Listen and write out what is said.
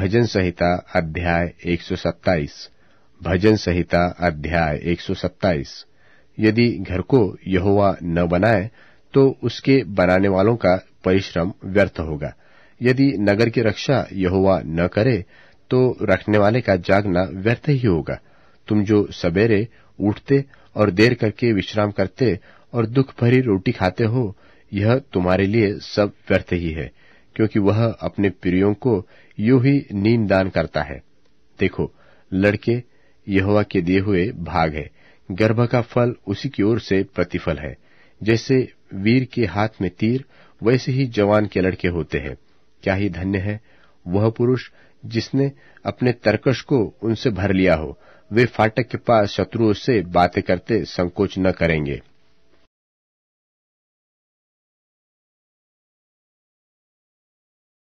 भजन संहिता अध्याय 127 भजन संहिता अध्याय 127 यदि घर को यहोवा न बनाए तो उसके बनाने वालों का परिश्रम व्यर्थ होगा यदि नगर की रक्षा यहोवा न करे तो रखने वाले का जागना व्यर्थ ही होगा तुम जो सवेरे उठते और देर करके विश्राम करते और दुख भरी रोटी खाते हो यह तुम्हारे लिए सब व्यर्थ ही है क्योंकि वह अपने प्रियों को यूं ही नींद दान करता है देखो लड़के यहोवा के दिए हुए भाग है गर्भ का फल उसी की ओर से प्रतिफल है जैसे वीर के हाथ में तीर वैसे ही जवान के लड़के होते हैं क्या ही धन्य है वह पुरुष जिसने अपने तर्कश को उनसे भर लिया हो वे फाटक के पास शत्रुओं से बातें करते संकोच न करेंगे